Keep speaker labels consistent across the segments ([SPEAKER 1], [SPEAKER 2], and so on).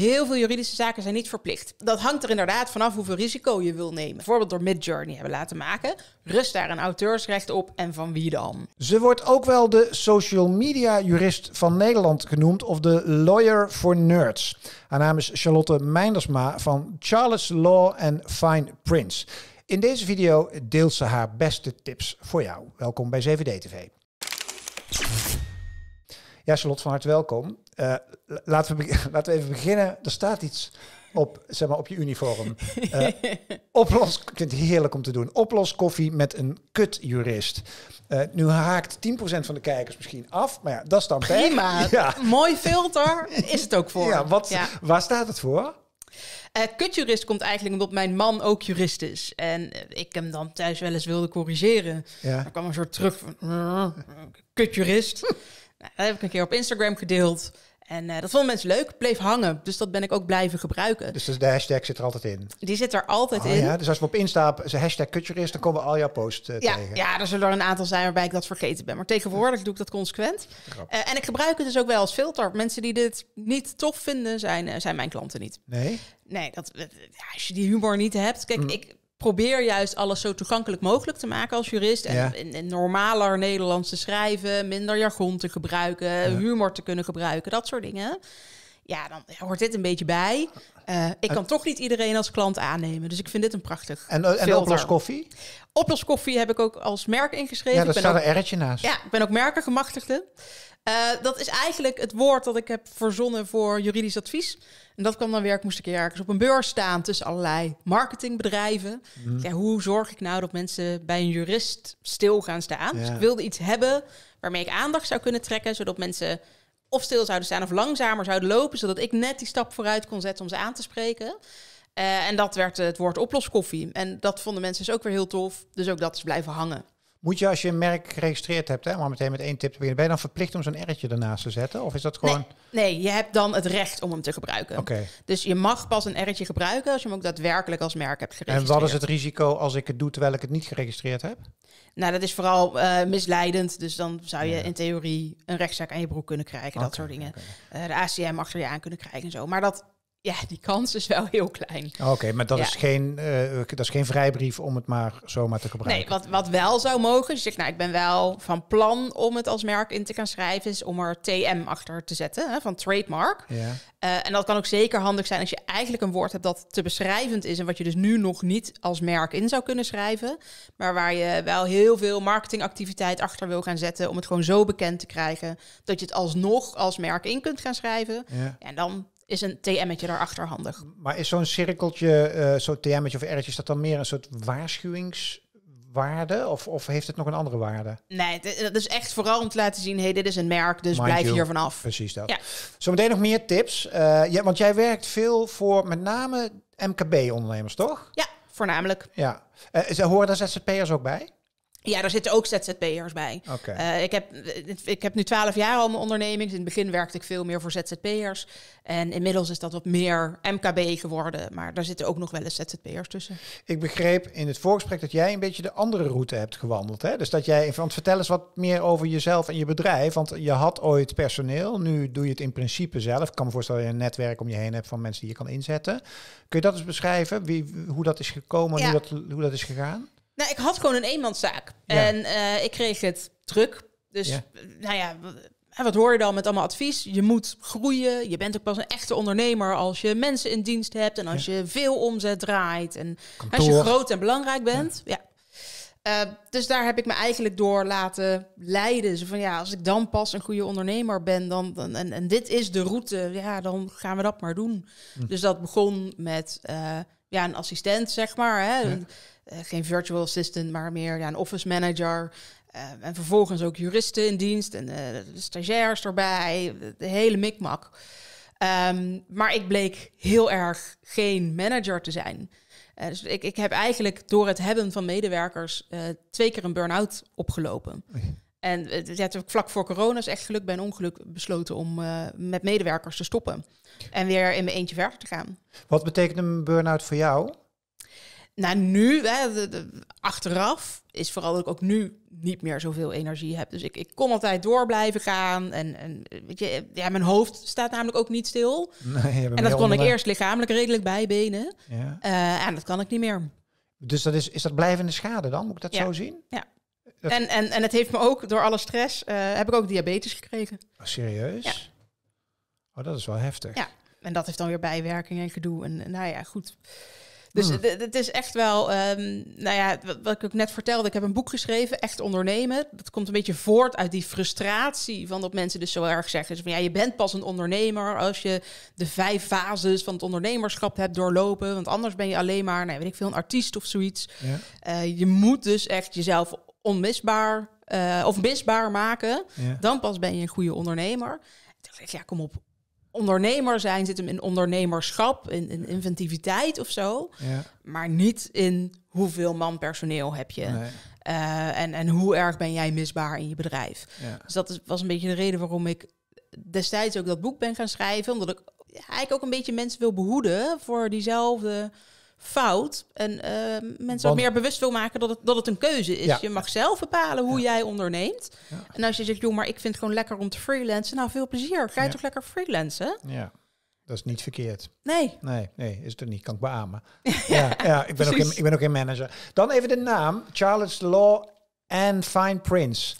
[SPEAKER 1] Heel veel juridische zaken zijn niet verplicht. Dat hangt er inderdaad vanaf hoeveel risico je wil nemen. Bijvoorbeeld door Midjourney hebben laten maken. Rust daar een auteursrecht op en van wie dan?
[SPEAKER 2] Ze wordt ook wel de social media jurist van Nederland genoemd of de lawyer for nerds. Haar naam is Charlotte Meindersma van Charles Law and Fine Prince. In deze video deelt ze haar beste tips voor jou. Welkom bij 7D TV. Ja, Charlotte, van harte welkom. Uh, laten, we laten we even beginnen. Er staat iets op, zeg maar, op je uniform. Uh, oplos, ik vind het heerlijk om te doen. Oplos koffie met een kutjurist. Uh, eh, nu haakt 10% van de kijkers misschien af, maar ja, dat is dan Prima, ja.
[SPEAKER 1] mooi filter is
[SPEAKER 2] het ook voor. Ja, wat, Waar staat het voor?
[SPEAKER 1] Uh, kutjurist komt eigenlijk omdat mijn man ook jurist is. En ik hem dan thuis wel eens wilde corrigeren. Dan kwam een soort terug van... Mm, kutjurist. nou, dat heb ik een keer op Instagram gedeeld. En eh, dat vonden mensen leuk, bleef hangen. Dus dat ben ik ook blijven
[SPEAKER 2] gebruiken. Dus de hashtag zit er altijd in?
[SPEAKER 1] Die zit er altijd oh in. Ja? Dus
[SPEAKER 2] als we op Insta hashtag Kutcher is, dan komen al jouw posts eh, ja, tegen. Ja,
[SPEAKER 1] er zullen er een aantal zijn waarbij ik dat vergeten ben. Maar tegenwoordig doe ik dat consequent. Eh, en ik gebruik het dus ook wel als filter. Mensen die dit niet tof vinden, zijn, zijn mijn klanten niet. Nee? Nee, dat, als je die humor niet hebt... Kijk, mm. ik probeer juist alles zo toegankelijk mogelijk te maken als jurist. En, ja. normaler Nederlands te schrijven, minder jargon te gebruiken, humor te kunnen gebruiken, dat soort dingen ja, dan hoort dit een beetje bij. Eh, ik kan toch niet iedereen als klant aannemen. Dus ik vind dit een prachtig. En, uh, en oploskoffie? Oploskoffie heb ik ook als merk ingeschreven. Ja, daar staat ook, een R'tje naast. Ja, ik ben ook merkengemachtigde. Eh, dat is eigenlijk het woord dat ik heb verzonnen voor juridisch advies. En dat kwam dan weer, ik moest een keer ergens op een beurs staan tussen allerlei marketingbedrijven. Mhm. hoe zorg ik nou dat mensen bij een jurist stil gaan staan? Dus ik wilde iets hebben waarmee ik aandacht zou kunnen trekken, zodat mensen of stil zouden staan of langzamer zouden lopen, zodat ik net die stap vooruit kon zetten om ze aan te spreken. Eh, en dat werd eh, het woord oploskoffie. En dat vonden mensen dus ook weer heel tof. Dus ook dat is blijven hangen.
[SPEAKER 2] Moet je als je een merk geregistreerd hebt, hè, maar meteen met één tip te beginnen, ben je dan verplicht om zo'n erretje ernaast te zetten? Of is dat gewoon.
[SPEAKER 1] Nee, je hebt dan het recht om hem te gebruiken. Oké. Dus je mag pas een erretje gebruiken als je hem ook daadwerkelijk als merk hebt geregistreerd. En wat is het
[SPEAKER 2] risico als ik het doe terwijl ik het niet geregistreerd heb?
[SPEAKER 1] Nou, dat is vooral eh, misleidend. Dus dan zou je in theorie een rechtszaak aan je broek kunnen krijgen. dat soort dingen. Eh, de ACM achter je aan kunnen krijgen en zo. Maar dat ja, die kans is wel heel klein. Ah, oké, maar dat, is
[SPEAKER 2] geen, eh, dat is geen vrijbrief om het maar zomaar te gebruiken.
[SPEAKER 1] Nee, wat, wat wel zou mogen, dus is zegt, nou, ik ben wel van plan om het als merk in te gaan schrijven, is om er TM achter te zetten, hè, van trademark. Ja. Eh, en dat kan ook zeker handig zijn als je eigenlijk een woord hebt dat te beschrijvend is en wat je dus nu nog niet als merk in zou kunnen schrijven, maar waar je wel heel veel marketingactiviteit achter wil gaan zetten om het gewoon zo bekend te krijgen dat je het alsnog als merk in kunt gaan schrijven. Ja. En dan is een TM'tje daarachter handig.
[SPEAKER 2] Maar is zo'n cirkeltje, uh, zo'n TM'tje of R'tje, is dat dan meer een soort waarschuwingswaarde? Of, of heeft het nog een andere waarde?
[SPEAKER 1] Nee, dat is echt vooral om te laten zien, hey, dit is een merk, dus blijf hier vanaf. Precies
[SPEAKER 2] dat. Ja. meteen nog meer tips. Uh, want jij werkt veel voor met name MKB-ondernemers, toch? Ja, voornamelijk. Ja. Ze eh, horen daar ZZP'ers ook bij?
[SPEAKER 1] Ja, daar zitten ook ZZP'ers bij. Eh, ik, heb, eh, ik heb nu twaalf jaar al mijn onderneming. Dus in het begin werkte ik veel meer voor ZZP'ers. En inmiddels is dat wat meer MKB geworden. Maar daar zitten ook nog wel eens ZZP'ers tussen.
[SPEAKER 2] Ik begreep in het voorgesprek dat jij een beetje de andere route hebt gewandeld. Hè? Dus dat jij, want vertel eens wat meer over jezelf en je bedrijf. Want je had ooit personeel. Nu doe je het in principe zelf. Ik kan me voorstellen dat je een netwerk om je heen hebt van mensen die je kan inzetten. Kun je dat eens beschrijven? Wie, hoe dat is gekomen, ja. hoe, dat, hoe dat is gegaan?
[SPEAKER 1] Nou, ik had gewoon een eenmanszaak. En eh, ik kreeg het druk. Dus, nou ja, wat hoor je dan met allemaal advies? Je moet groeien. Je bent ook pas een echte ondernemer als je mensen in dienst hebt. En als je veel omzet draait. En als je groot en belangrijk bent. Ja. Eh, dus daar heb ik me eigenlijk door laten leiden. Zo van ja, als ik dan pas een goede ondernemer ben, dan, dan en, en dit is de route, ja, dan gaan we dat maar doen. Hm. Dus dat begon met eh, ja, een assistent, zeg maar. Hè. Ja. Eh, geen virtual assistant, maar meer ja, een office manager. Eh, en vervolgens ook juristen in dienst en eh, stagiairs erbij. De hele mikmak. Ehm, maar ik bleek heel erg geen manager te zijn. dus ik, ik heb eigenlijk door het hebben van medewerkers twee keer een burn-out opgelopen. En En uh, ik vlak voor corona is echt geluk bij een ongeluk besloten om met medewerkers te stoppen. En weer in mijn eentje verder te gaan.
[SPEAKER 2] Wat betekent een burn-out voor jou? nou, nu,
[SPEAKER 1] achteraf, is vooral dat ik ook nu niet meer zoveel energie heb. Dus ik, ik kon altijd door blijven gaan. En, en weet je, ja, mijn hoofd staat namelijk ook niet stil.
[SPEAKER 2] Nee, en dat kon ik eerst
[SPEAKER 1] lichamelijk redelijk bijbenen. Ja. Eh, en dat kan ik niet meer.
[SPEAKER 2] Dus dat is, is dat blijvende schade dan? Moet ik dat zo zien? Ja.
[SPEAKER 1] En, en, en het heeft me ook, door alle stress, eh, heb ik ook diabetes gekregen.
[SPEAKER 2] Oh, serieus? Ja. Oh, dat is wel heftig.
[SPEAKER 1] Ja, en dat heeft dan weer bijwerking en gedoe. En nou ja, goed. Dus het hmm. is echt wel, ehm, nou ja, wat, ik ook net vertelde, ik heb een boek geschreven, Echt ondernemen. Dat komt een beetje voort uit die frustratie van dat mensen dus zo erg zeggen dus van ja, je bent pas een ondernemer als je de vijf fases van het ondernemerschap hebt doorlopen, want anders ben je alleen maar, nee, nou, weet ik veel, een artiest of zoiets. Ja. Eh, je moet dus echt jezelf onmisbaar eh, of misbaar maken. Dan pas ben je een goede ondernemer. ja, kom op, ondernemer zijn zit hem in ondernemerschap, in, inventiviteit of zo. Ja. Maar niet in hoeveel man personeel heb je. Eh, en, en hoe erg ben jij misbaar in je bedrijf. Dus dat is, was een beetje de reden waarom ik destijds ook dat boek ben gaan schrijven. Omdat ik eigenlijk ook een beetje mensen wil behoeden voor diezelfde fout. En ehm, mensen Want... wat meer bewust wil maken dat het, dat het een keuze is. Je mag zelf bepalen hoe jij onderneemt. En als je zegt, joh, maar ik vind het gewoon lekker om te freelancen. Nou, veel plezier. Ga je toch lekker freelancen?
[SPEAKER 2] Ja. Dat is niet verkeerd. Nee. Nee, nee is het er niet. Kan ik beamen. ja, ja, ik, ben ook in, ik ben ook geen manager. Dan even de naam. Charles Law en Fine Prince.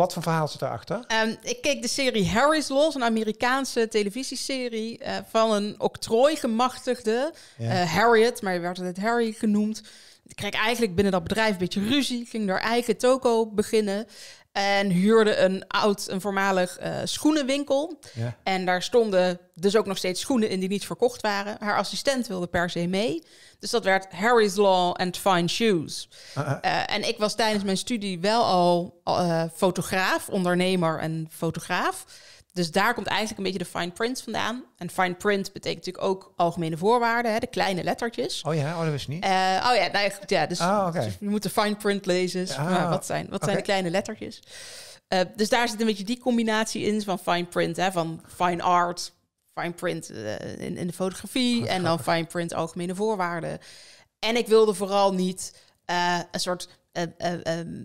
[SPEAKER 2] Wat voor verhaal zit daarachter? Um,
[SPEAKER 1] ehm, ik keek de serie Harry's Laws, een Amerikaanse televisieserie eh, van een octrooigemachtigde, ja. uh, Harriet, maar werd het Harry genoemd. Ik kreeg eigenlijk binnen dat bedrijf een beetje ruzie. ging daar eigen toko beginnen. En huurde een oud, een voormalig eh, schoenenwinkel. En daar stonden dus ook nog steeds schoenen in die niet verkocht waren. Haar assistent wilde per se mee. Dus dat werd Harry's Law and Fine Shoes. Ah, ah. Eh, en ik was tijdens mijn studie wel al eh, fotograaf, ondernemer en fotograaf. Dus daar komt eigenlijk een beetje de fine print vandaan. En fine print betekent natuurlijk ook algemene voorwaarden, hè, de kleine lettertjes. Oh
[SPEAKER 2] ja, oh, dat wist niet. Eh,
[SPEAKER 1] oh ja, nou, goed, ja dus, je moet de fine print lezen. Ah, wat zijn, wat zijn de kleine lettertjes? Eh, dus daar zit een beetje die combinatie in van fine print, hè, van fine art, fine print eh, in, in, de fotografie oh, en dan fine print algemene voorwaarden. En ik wilde vooral niet een soort ehm,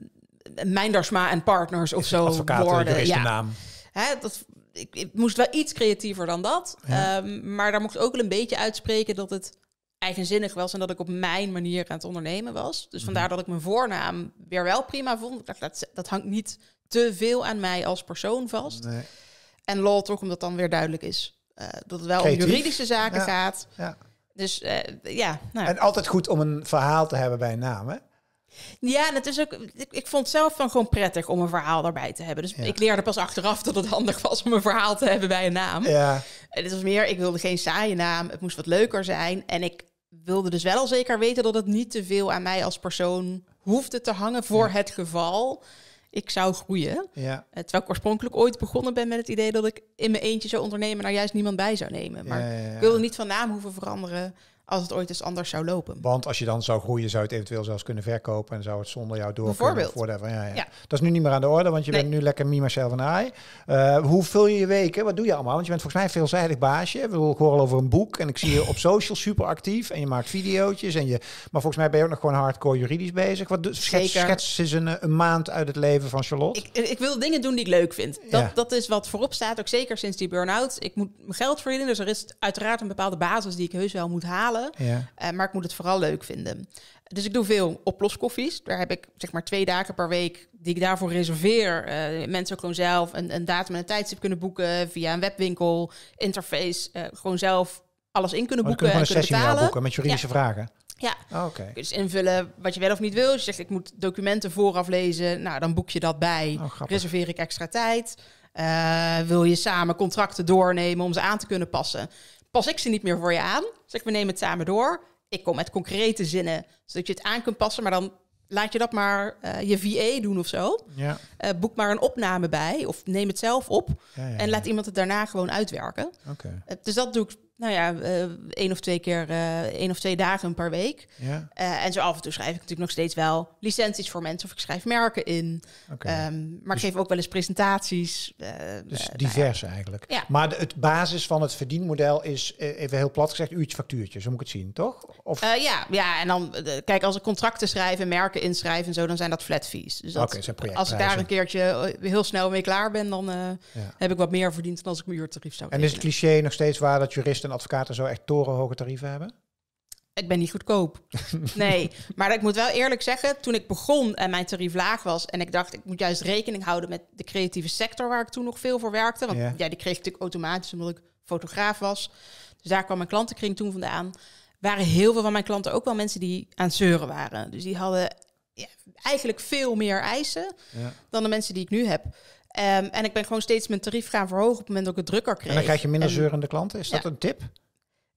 [SPEAKER 1] mindersma en Partners of zo worden. Ja. naam. Hè, dat, ik, moest wel iets creatiever dan dat. Ehm, maar daar mocht ik ook wel een beetje uitspreken dat het eigenzinnig was en dat ik op mijn manier aan het ondernemen was. Dus mhm. vandaar dat ik mijn voornaam weer wel prima vond. Ik dacht, dat, dat hangt niet te veel aan mij als persoon vast. Nee. En lol toch, omdat dan weer duidelijk is eh, dat het wel om juridische
[SPEAKER 2] zaken gaat.
[SPEAKER 1] Ja. Dus eh, ja.
[SPEAKER 2] Nou. En altijd goed om een verhaal te hebben bij een naam, hè?
[SPEAKER 1] Ja, het is ook. Ik, vond zelf van gewoon prettig om een verhaal daarbij te hebben. Dus ik leerde pas achteraf dat het handig was om een verhaal te hebben bij een naam. Ja. En het was meer, ik wilde geen saaie naam. Het moest wat leuker zijn. En ik wilde dus wel al zeker weten dat het niet te veel aan mij als persoon hoefde te hangen voor het geval. Ik zou groeien. Ja. Eh, terwijl ik oorspronkelijk ooit begonnen ben met het idee dat ik in mijn eentje zou ondernemen, daar juist niemand bij zou nemen. Maar ik wilde niet van naam hoeven veranderen
[SPEAKER 2] als het ooit eens anders zou lopen. Want als je dan zou groeien, zou je het eventueel zelfs kunnen verkopen en zou het zonder jou door Bijvoorbeeld. Kunnen, Ja, ja. ja, Dat is nu niet meer aan de orde, want je bent nu lekker Mima zelf en hoe vul je je weken? Wat doe je allemaal? Want je bent volgens mij een veelzijdig baasje. Ik hoor al over een boek en ik zie je op social super actief en je maakt video's. En je, maar volgens mij ben je ook nog gewoon hardcore juridisch bezig. Wat schets, schets is een, een, maand uit het leven van Charlotte.
[SPEAKER 1] Ik, ik, wil dingen doen die ik leuk vind. Dat, ja. dat is wat voorop staat, ook zeker sinds die burn-out. Ik moet mijn geld verdienen, dus er is uiteraard een bepaalde basis die ik heus wel moet halen ja. Eh, maar ik moet het vooral leuk vinden. Dus ik doe veel oploskoffies. Daar heb ik zeg maar twee dagen per week die ik daarvoor reserveer. Eh, mensen gewoon zelf een, een, datum en een tijdstip kunnen boeken via een webwinkel, interface. Eh, gewoon zelf alles in kunnen oh, boeken. Kun en kunnen betalen. boeken met juridische vragen. Ja, oh, Oké. dus invullen wat je wel of niet wil. Dus je zegt, ik moet documenten vooraf lezen. Nou, dan boek je dat bij. Oh, reserveer ik extra tijd. wil je samen contracten doornemen om ze aan te kunnen passen? pas ik ze niet meer voor je aan. Zeg, we nemen het samen door. Ik kom met concrete zinnen, zodat je het aan kunt passen, maar dan laat je dat maar eh, je VA doen of zo. Ja. Eh, boek maar een opname bij of neem het zelf op. en laat iemand het daarna gewoon uitwerken. Okay. Eh, dus dat doe ik nou ja, uh, één of twee keer, uh, één of twee dagen per week. Ja. Eh, en zo af en toe schrijf ik natuurlijk nog steeds wel licenties voor mensen of ik schrijf merken in. Okay. Ehm, maar ik dus- geef ook wel eens
[SPEAKER 2] presentaties. dus divers eigenlijk. Ja. Maar het basis van het verdienmodel is, even heel plat gezegd, uurtje factuurtje. Zo moet ik het zien, toch? Of?
[SPEAKER 1] ja, ja, en dan, kijk, als ik contracten schrijf en merken inschrijf en zo, dan zijn dat flat fees. Dus dat, okay, als ik daar een keertje heel snel mee klaar ben, dan heb ik wat meer verdiend dan als ik mijn uurtarief zou En is het
[SPEAKER 2] cliché nog steeds waar dat juristen juristen advocaten zo echt torenhoge tarieven hebben? Ik ben niet goedkoop. Nee,
[SPEAKER 1] maar ik moet wel eerlijk zeggen, toen ik begon en mijn tarief laag was en ik dacht, ik moet juist rekening houden met de creatieve sector waar ik toen nog veel voor werkte. Want ja, die kreeg ik natuurlijk automatisch omdat ik fotograaf was. Dus daar kwam mijn klantenkring toen vandaan. Waren heel veel van mijn klanten ook wel mensen die aan zeuren waren. Dus die hadden ja, eigenlijk veel meer eisen dan de mensen die ik nu heb. Ehm, en ik ben gewoon steeds mijn tarief gaan verhogen op het moment dat ik het drukker kreeg. En dan krijg je minder zeurende
[SPEAKER 2] klanten. Is dat een tip?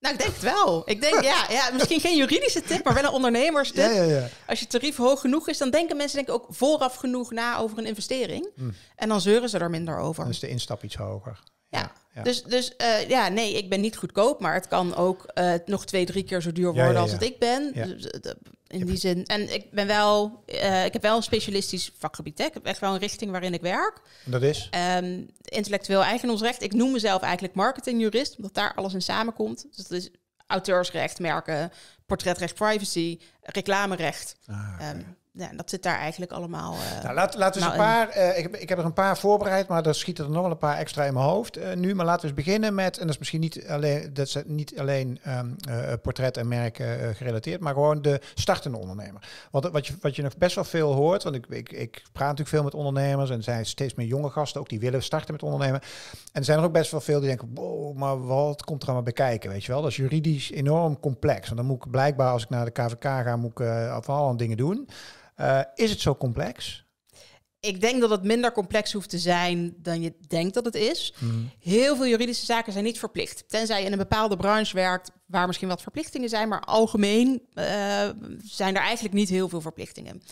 [SPEAKER 1] Nou, ik denk het wel. Ik denk, ja, ja, misschien geen juridische tip, maar wel een ondernemerstip. Ja, ja, ja. Als je tarief hoog genoeg is, dan denken mensen denk ik ook vooraf genoeg na over een investering. Mm. En dan zeuren ze
[SPEAKER 2] er minder over. Dan is de instap iets hoger. Ja, dus,
[SPEAKER 1] dus eh, ja, nee, ik ben niet goedkoop, maar het kan ook eh, nog twee, drie keer zo duur worden als het ik ben. Dus, eh, in die zin. En ik ben wel, eh, ik heb wel een specialistisch vakgebied. Ik heb echt wel een richting waarin ik werk. Dat is? Ehm, intellectueel eigendomsrecht. Ik noem mezelf eigenlijk marketingjurist, omdat daar alles in samenkomt. Dus dat is auteursrecht, merken, portretrecht, privacy, reclamerecht. Ah, ja, dat zit daar eigenlijk allemaal. Eh, nou, laat, laten we nou, een paar.
[SPEAKER 2] Eh, ik, heb, ik heb er een paar voorbereid, maar er schieten er nog wel een paar extra in mijn hoofd eh, nu. Maar laten we eens beginnen met. En dat is misschien niet alleen, dat is niet alleen ehm, portret en merk gerelateerd, maar gewoon de startende ondernemer. wat je, wat je nog best wel veel hoort, want ik, ik, ik praat natuurlijk veel met ondernemers en zijn steeds meer jonge gasten ook die willen starten met ondernemen. En er zijn er ook best wel veel die denken: wow, maar wat komt er allemaal bij kijken? Weet je wel, dat is juridisch enorm complex. Want dan moet ik blijkbaar, als ik naar de KVK ga, moet ik uh, een dingen doen. Eh, is het zo complex?
[SPEAKER 1] Ik denk dat het minder complex hoeft te zijn dan je denkt dat het is. Hmm. Heel veel juridische zaken zijn niet verplicht. Tenzij je in een bepaalde branche werkt waar misschien wat verplichtingen zijn, maar algemeen eh, zijn er eigenlijk niet heel veel verplichtingen.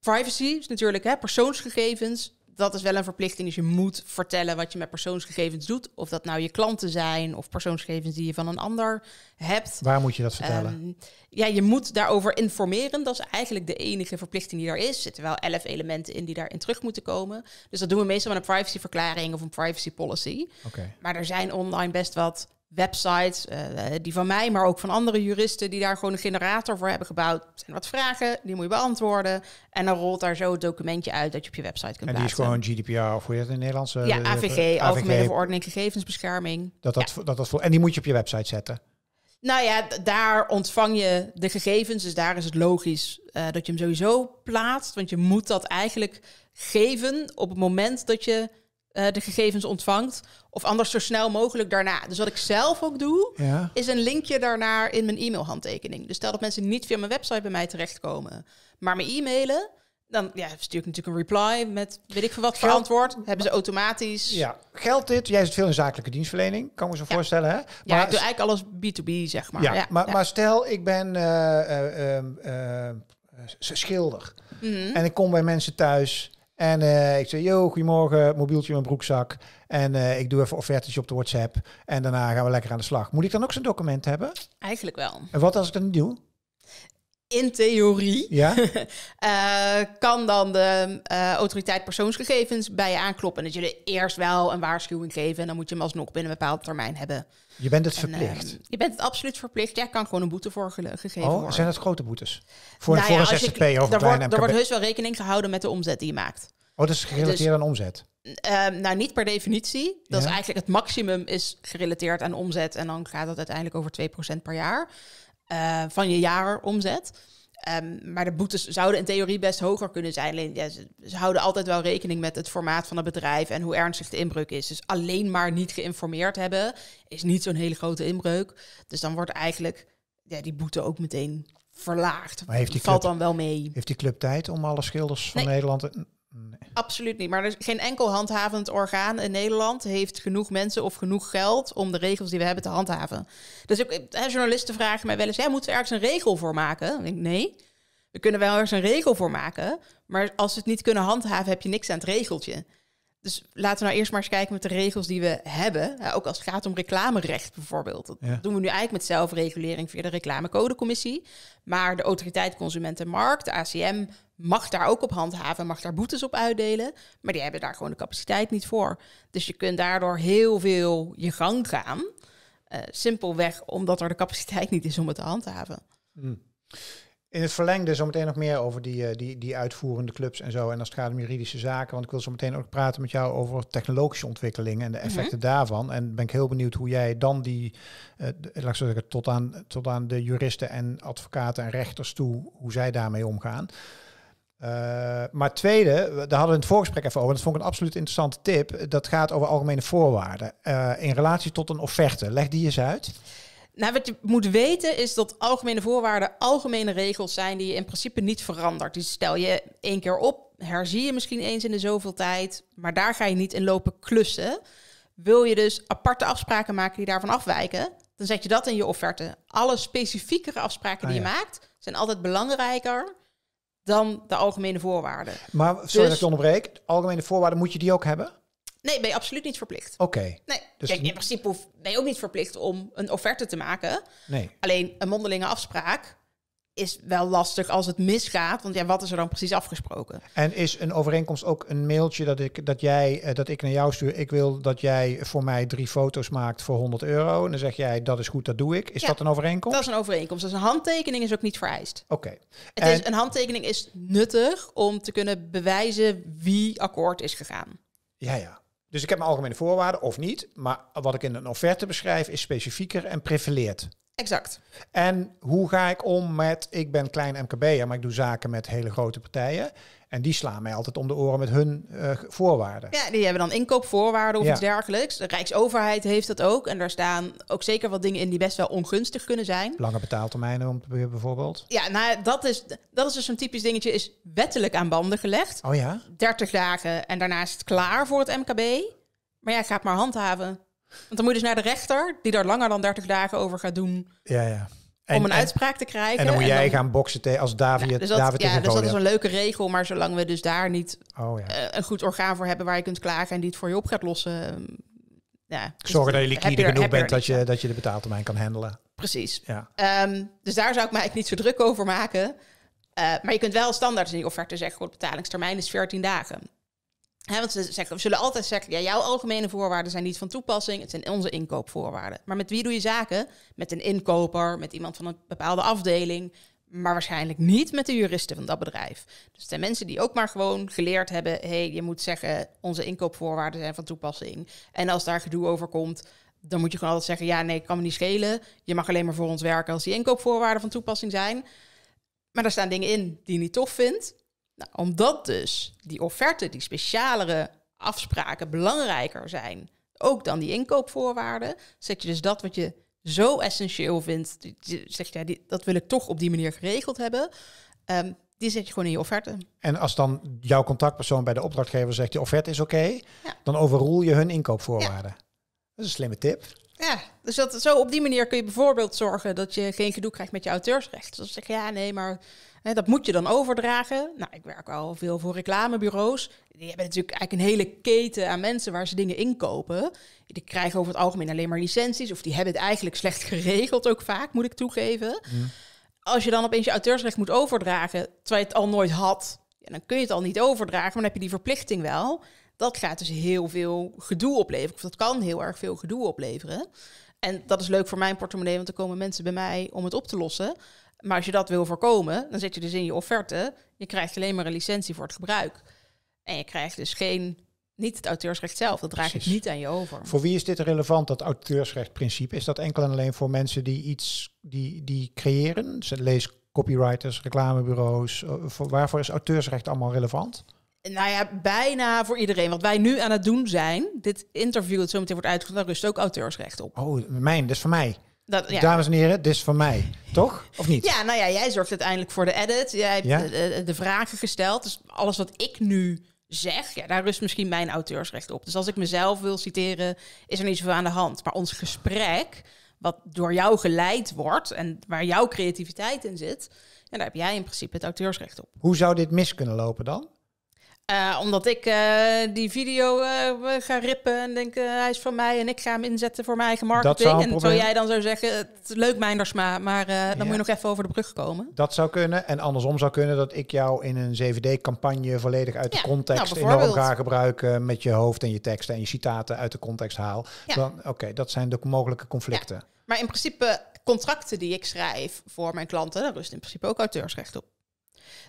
[SPEAKER 1] Privacy is natuurlijk hè, persoonsgegevens dat is wel een verplichting. Dus je moet vertellen wat je met persoonsgegevens doet. Of dat nou je klanten zijn of persoonsgegevens die je van een ander hebt. Waar moet je dat vertellen? Ehm, ja, je moet daarover informeren. Dat is eigenlijk de enige verplichting die daar is. Er zitten wel elf elementen in die daarin terug moeten komen. Dus dat doen we meestal met een privacyverklaring of een privacy policy. Maar er zijn online best wat websites, eh, die van mij, maar ook van andere juristen die daar gewoon een generator voor hebben gebouwd. Er zijn wat vragen, die moet je beantwoorden. En dan rolt daar zo het documentje uit dat je op je website kunt plaatsen. En
[SPEAKER 2] die is gewoon GDPR, of hoe heet het in het eh, Ja, AVG, eh, AVG, Algemene Verordening
[SPEAKER 1] Gegevensbescherming.
[SPEAKER 2] Dat dat, ja. dat, dat, en die moet je op je website zetten?
[SPEAKER 1] Nou ja, daar ontvang je de gegevens. Dus daar is het logisch dat je hem sowieso plaatst. Want je moet dat eigenlijk geven op het moment dat je eh, de gegevens ontvangt. Of anders zo snel mogelijk daarna. Dus wat ik zelf ook doe, is een linkje daarnaar in mijn e-mailhandtekening. Dus stel dat mensen niet via mijn website bij mij terechtkomen, maar me e-mailen. Dan ja, stuur ik natuurlijk een reply met weet ik veel wat voor antwoord. Hebben ze automatisch. Ja,
[SPEAKER 2] geldt dit? Jij zit veel in zakelijke dienstverlening, kan ik me zo voorstellen. Hè? Maar, ja, ik doe eigenlijk
[SPEAKER 1] alles B2B, zeg maar. Ja,
[SPEAKER 2] maar, maar, stel, ik ben eh, eh, ehm, schilder. Mhm. En ik kom bij mensen thuis en eh, ik zei, yo, goedemorgen, mobieltje in mijn broekzak. En eh, ik doe even offertes op de WhatsApp. En daarna gaan we lekker aan de slag. Moet ik dan ook zo'n document hebben?
[SPEAKER 1] Eigenlijk wel.
[SPEAKER 2] En wat als ik dat niet doe? in theorie ja?
[SPEAKER 1] Eh, kan dan de eh, autoriteit persoonsgegevens bij je aankloppen. Dat jullie eerst wel een waarschuwing geven. En dan moet je hem alsnog binnen een bepaalde termijn hebben.
[SPEAKER 2] Je bent het verplicht. Ehm,
[SPEAKER 1] je bent het absoluut verplicht. Jij kan gewoon een boete voor gegeven oh, Zijn dat
[SPEAKER 2] grote boetes? Voor, nou voor ja, een SZP over Er, wordt, er wordt heus wel
[SPEAKER 1] rekening gehouden met de omzet die je maakt. Oh, dat is gerelateerd dus- aan omzet? Ehm, nou, niet per definitie. Dat is eigenlijk het maximum is gerelateerd aan omzet. En dan gaat dat uiteindelijk over 2% per jaar. Eh, van je jaaromzet. Um, maar de boetes zouden in theorie best hoger kunnen zijn. Alleen ja, ze, houden altijd wel rekening met het formaat van het bedrijf en hoe ernstig de inbreuk is. Dus alleen maar niet geïnformeerd hebben is niet zo'n hele grote inbreuk. Dus dan wordt eigenlijk ja, die boete ook meteen verlaagd. Maar heeft die valt dan wel mee.
[SPEAKER 2] Heeft die club tijd om alle schilders van Nederland
[SPEAKER 1] Nee. Absoluut niet. Maar er is geen enkel handhavend orgaan in Nederland heeft genoeg mensen of genoeg geld om de regels die we hebben te handhaven. Dus ook, hè, journalisten vragen mij wel eens: moeten we ergens een regel voor maken? Ik denk nee, we kunnen wel ergens een regel voor maken. Maar als we het niet kunnen handhaven, heb je niks aan het regeltje. Dus laten we nou eerst maar eens kijken met de regels die we hebben. ook als het gaat om reclamerecht bijvoorbeeld. Dat doen we nu eigenlijk met zelfregulering via de reclamecodecommissie. Maar de autoriteit Consument en Markt, de ACM, mag daar ook op handhaven, mag daar boetes op uitdelen. Maar die hebben daar gewoon de capaciteit niet voor. Dus je kunt daardoor heel veel je gang gaan. Eh, simpelweg omdat er de capaciteit niet is om het te handhaven.
[SPEAKER 2] Hmm in het verlengde zometeen nog meer over die, eh, die, die uitvoerende clubs en zo. En als het gaat om juridische zaken. Want ik wil zo meteen ook praten met jou over technologische ontwikkelingen en de mhm. effecten daarvan. En ben ik heel benieuwd hoe jij dan die, eh, laat ik zeggen, tot aan, tot aan de juristen en advocaten en rechters toe, hoe zij daarmee omgaan. Eh, maar tweede, daar hadden we in het voorgesprek even over. dat vond ik een absoluut interessante tip. Dat gaat over algemene voorwaarden. Eh, in relatie tot een offerte. Leg die eens uit.
[SPEAKER 1] Nou, wat je moet weten is dat algemene voorwaarden algemene regels zijn die je in principe niet verandert. Die stel je één keer op, herzie je misschien eens in de zoveel tijd, maar daar ga je niet in lopen klussen. Wil je dus aparte afspraken maken die daarvan afwijken, dan zet je dat in je offerte. Alle specifiekere afspraken die ah, je maakt zijn altijd belangrijker dan de algemene voorwaarden.
[SPEAKER 2] Maar sorry dus, dat ik onderbreek, algemene voorwaarden moet je die ook hebben?
[SPEAKER 1] Nee, ben je absoluut niet verplicht. Oké. Nee. Dus Kijk, in principe ben je ook niet verplicht om een offerte te maken. Nee. Alleen een mondelinge afspraak is wel lastig als het misgaat. Want ja, wat is er dan precies afgesproken?
[SPEAKER 2] En is een overeenkomst ook een mailtje dat ik, dat jij, eh, dat ik naar jou stuur... ik wil dat jij voor mij drie foto's maakt voor 100 euro... en dan zeg jij, dat is goed, dat doe ik. Is dat een overeenkomst?
[SPEAKER 1] Dat is een overeenkomst. Dus een handtekening is ook niet vereist. Oké. Een handtekening is nuttig om te kunnen bewijzen... wie akkoord is gegaan.
[SPEAKER 2] Ja, ja. Dus ik heb mijn algemene voorwaarden of niet. Maar wat ik in een offerte beschrijf is specifieker en prevaleert. Exact. En hoe ga ik om met, ik ben klein MKB'er, maar ik doe zaken met hele grote partijen. En die slaan mij altijd om de oren met hun eh, voorwaarden. Ja,
[SPEAKER 1] die hebben dan inkoopvoorwaarden of iets dergelijks. De Rijksoverheid heeft dat ook. En daar staan ook zeker wat dingen in die best wel ongunstig kunnen zijn.
[SPEAKER 2] Lange betaaltermijnen om bijvoorbeeld.
[SPEAKER 1] Ja, nou, dat is, dat is dus zo'n typisch dingetje. Is wettelijk aan banden gelegd. Oh ja? 30 dagen en daarna is het klaar voor het MKB. Maar ja, gaat maar handhaven. Want dan moet je dus naar de rechter, die daar langer dan 30 dagen over gaat doen.
[SPEAKER 2] Ja, ja om een uitspraak te krijgen. En hoe jij gaan boksen tegen als David, ja, dus dat, David dus dat is een
[SPEAKER 1] leuke regel, maar zolang we dus daar niet oh, ja. Eh, een goed orgaan voor hebben waar je kunt klagen en die het voor je op gaat lossen. Ehm, ja, dus zorg dat je liquide genoeg bent dat
[SPEAKER 2] je, dat je de betaaltermijn kan handelen. Precies. Ja.
[SPEAKER 1] Ehm, dus daar zou ik mij niet zo druk over maken. Eh, maar je kunt wel standaard in die offerte zeggen, goed, betalingstermijn is 14 dagen want ze, zeggen, we zullen altijd zeggen, jouw algemene voorwaarden zijn niet van toepassing, het zijn onze inkoopvoorwaarden. Maar met wie doe je zaken? Met een inkoper, met iemand van een bepaalde afdeling, maar waarschijnlijk niet met de juristen van dat bedrijf. Dus het zijn mensen die ook maar gewoon geleerd hebben, hé, hey, je moet zeggen, onze inkoopvoorwaarden zijn van toepassing. En als daar gedoe over komt, dan moet je gewoon altijd zeggen, ja, nee, kan me niet schelen. Je mag alleen maar voor ons werken als die inkoopvoorwaarden van toepassing zijn. Maar daar staan dingen in die je niet tof vindt. Nou, omdat dus die offerten, die specialere afspraken belangrijker zijn, ook dan die inkoopvoorwaarden, zet je dus dat wat je zo essentieel vindt, zeg je, ja, dat wil ik toch op die manier geregeld hebben, ehm, die zet je gewoon in je offerte.
[SPEAKER 2] En als dan jouw contactpersoon bij de opdrachtgever zegt, die offerte is oké, dan overroel je hun inkoopvoorwaarden. Dat is een slimme tip.
[SPEAKER 1] Ja, dus dat, zo op die manier kun je bijvoorbeeld zorgen dat je geen gedoe krijgt met je auteursrecht. Dus zeg je, ja, nee, maar dat moet je dan overdragen. Nou, ik werk al veel voor reclamebureaus. Die hebben natuurlijk eigenlijk een hele keten aan mensen waar ze dingen inkopen. Die krijgen over het algemeen alleen maar licenties. Of die hebben het eigenlijk slecht geregeld ook vaak, moet ik toegeven. Als je dan opeens je auteursrecht moet overdragen, terwijl je het al nooit had... Ja, dan kun je het al niet overdragen, maar dan heb je die verplichting wel dat gaat dus heel veel gedoe opleveren. Of dat kan heel erg veel gedoe opleveren. En dat is leuk voor mijn portemonnee, want er komen mensen bij mij om het op te lossen. Maar als je dat wil voorkomen, dan zet je dus in je offerte, je krijgt alleen maar een licentie voor het gebruik. En je krijgt dus geen, niet het auteursrecht zelf, dat draag ik niet aan je over. Voor
[SPEAKER 2] wie is dit relevant, dat auteursrechtprincipe? Is dat enkel en alleen voor mensen die iets, die, die creëren? Lees copywriters, reclamebureaus, eh, waarvoor is auteursrecht allemaal relevant?
[SPEAKER 1] Nou ja, bijna voor iedereen. Wat wij nu aan het doen zijn, dit interview dat zo meteen wordt uitgevoerd, daar rust ook auteursrecht op.
[SPEAKER 2] Oh, mijn, dus voor mij
[SPEAKER 1] ja. Dames en
[SPEAKER 2] heren, dit is van mij, toch? Of niet? Ja,
[SPEAKER 1] nou ja, jij zorgt uiteindelijk voor de edit. Jij hebt de, vragen gesteld. Dus alles wat ik nu zeg, ja, daar rust misschien mijn auteursrecht op. Dus als ik mezelf wil citeren, is er niet zoveel aan de hand. Maar ons gesprek, wat door jou geleid wordt en waar jouw creativiteit in zit, en daar heb jij in principe het auteursrecht op.
[SPEAKER 2] Hoe zou dit mis kunnen lopen dan?
[SPEAKER 1] Eh, omdat ik eh, die video eh, ga rippen en denk hij is van mij en ik ga hem inzetten voor mijn eigen marketing. en zou jij dan zo zeggen, het leuk Mijndersma, maar dan moet je nog even over de brug komen.
[SPEAKER 2] Dat zou kunnen en andersom zou kunnen dat ik jou in een 7D-campagne volledig uit de nou, context nou, enorm ga gebruiken met je hoofd en je teksten en je citaten uit de context haal. Dan, Oké, dat zijn de mogelijke conflicten.
[SPEAKER 1] Maar in principe contracten die ik schrijf voor mijn klanten, daar rust in principe ook auteursrecht op.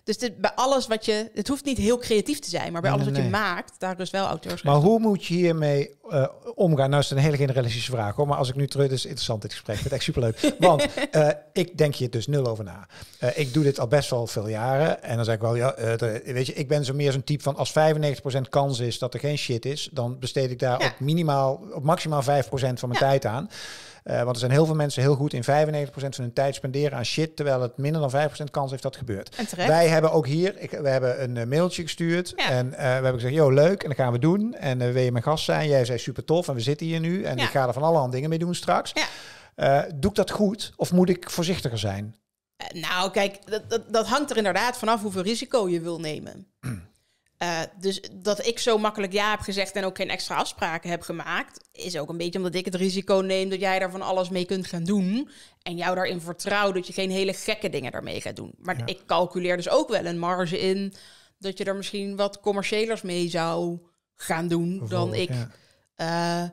[SPEAKER 1] Dus bij alles wat je... Het hoeft niet heel creatief te zijn, maar bij alles wat je maakt, daar dus wel auteursrecht
[SPEAKER 2] Maar hoe moet je hiermee eh, omgaan? Nou is het een hele generalistische vraag hoor, maar als ik nu terug... Het is interessant dit gesprek, ik vind het echt superleuk. Want eh, ik denk je dus nul over na. Eh, ik doe dit al best wel veel jaren en dan zeg ik wel, ja, weet je, ik ben zo meer zo'n type van als 95% kans is dat er geen shit is, dan besteed ik daar ja. op minimaal, op maximaal 5% van mijn tijd aan. Eh, want er zijn heel veel mensen heel goed in 95% van hun tijd spenderen aan shit, terwijl het minder dan 5% kans heeft dat gebeurt. Wij hebben ook hier, ik, we hebben een eh, mailtje gestuurd en eh, we hebben gezegd, joh leuk, en dat gaan we doen. En uh, wil je mijn gast zijn? Jij zei super tof en we zitten hier nu en ik ga er van allerhande dingen mee doen straks. Ja. doe ik dat goed of moet ik voorzichtiger zijn?
[SPEAKER 1] Nou, kijk, dat, dat, dat hangt er inderdaad vanaf hoeveel risico je wil nemen. Mm. Eh, dus dat ik zo makkelijk ja heb gezegd en ook geen extra afspraken heb gemaakt, is ook een beetje omdat ik het risico neem dat jij daarvan van alles mee kunt gaan doen. En jou daarin vertrouw dat je geen hele gekke dingen daarmee gaat doen. Maar ik calculeer dus ook wel een marge in dat je er misschien wat commerciëlers mee zou gaan doen dan ik. Eh,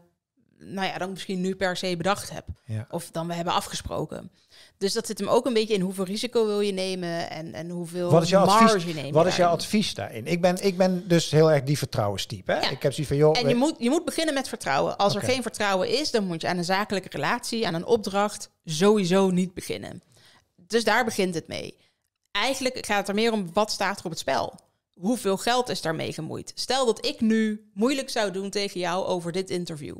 [SPEAKER 1] nou ja, dan misschien nu per se bedacht heb. Of dan we hebben
[SPEAKER 2] afgesproken.
[SPEAKER 1] Dus dat zit hem ook een beetje in hoeveel risico wil je nemen en, en hoeveel wat is jouw marge nemen. Wat is jouw advies
[SPEAKER 2] daarin? Ik ben, ik ben dus heel erg die vertrouwenstype. Hè? Ik heb zoiets van, joh, en je moet,
[SPEAKER 1] je moet beginnen met vertrouwen. Als er geen vertrouwen is, dan moet je aan een zakelijke relatie, aan een opdracht, sowieso niet beginnen. Dus daar begint het mee. Eigenlijk gaat het er meer om wat staat er op het spel. Hoeveel geld is daarmee gemoeid? Stel dat ik nu moeilijk zou doen tegen jou over dit interview.